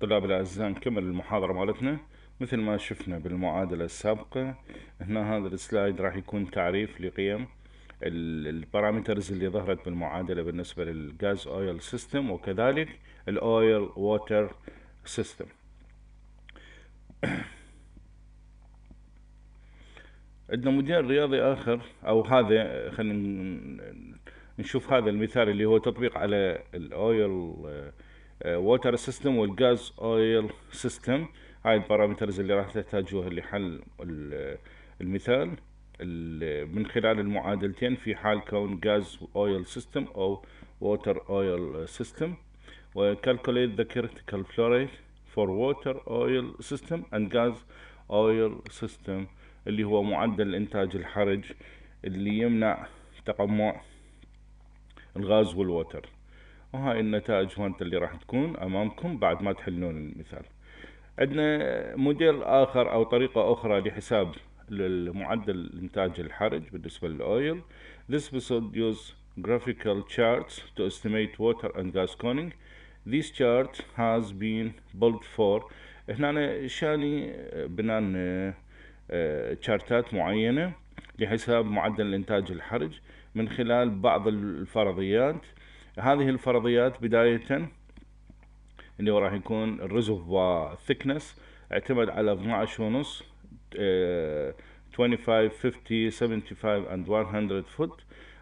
طلاب الأعزاء نكمل المحاضرة مالتنا مثل ما شفنا بالمعادلة السابقة هنا هذا السلايد راح يكون تعريف لقيم البارامترز اللي ظهرت بالمعادلة بالنسبة للغاز اويل سيستم وكذلك الاويل ووتر سيستم عندنا مدير رياضي اخر او هذا خلينا نشوف هذا المثال اللي هو تطبيق على الاويل ووتر سيستم والجاز اويل سيستم هاي البارامترز اللي راح تحتاجوها لحل المثال من خلال المعادلتين في حال كون جاز اويل سيستم او ووتر اويل سيستم وكالكوليت ذا كريتيكال فلو ريت فور ووتر اويل سيستم اند جاز اويل سيستم اللي هو معدل انتاج الحرج اللي يمنع تقمع الغاز والووتر وهاي النتائج هونت اللي راح تكون امامكم بعد ما تحلون المثال عندنا موديل اخر او طريقة اخرى لحساب المعدل الانتاج الحرج بالنسبة للاويل This method use graphical charts to estimate water and gas coning This chart has been built for هنا شاني بناء شارتات آه، معينة لحساب معدل الانتاج الحرج من خلال بعض الفرضيات هذه الفرضيات بداية اللي راح يكون الريزرف ثيكنس اعتمد على 12 ونص 25 50 75 and 100 فوت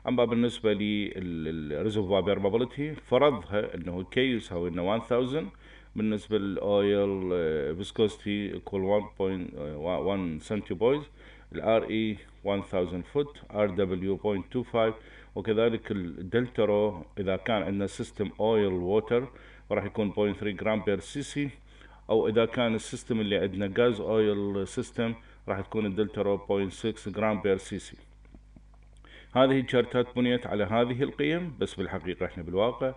اما بالنسبه للريزرفوار بيرمابيلتي فرضها انه كي يساوي انه 1000 بالنسبه للاويل فيسكوستي ايكوال 1.1 سنتي بويز الار اي 1000 فوت ار دبليو 0.25 وكذلك الدلترو اذا كان عندنا سيستم اويل ووتر راح يكون 0.3 جرام بير سي سي او اذا كان السيستم اللي عندنا غاز اويل سيستم راح تكون الدلترو 0.6 جرام بير سي سي هذه الشارتات بنيت على هذه القيم بس بالحقيقة احنا بالواقع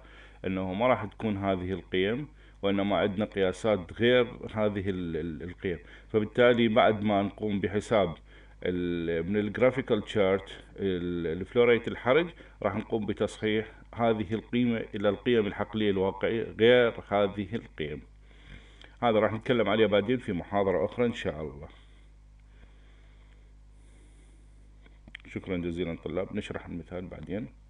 انه ما راح تكون هذه القيم وانما عندنا قياسات غير هذه القيم فبالتالي بعد ما نقوم بحساب من الجرافيكال تشارت الفلوريت الحرج راح نقوم بتصحيح هذه القيمة إلى القيم الحقلية الواقعية غير هذه القيم هذا راح نتكلم عليه بعدين في محاضرة أخرى إن شاء الله شكرا جزيلا طلاب نشرح المثال بعدين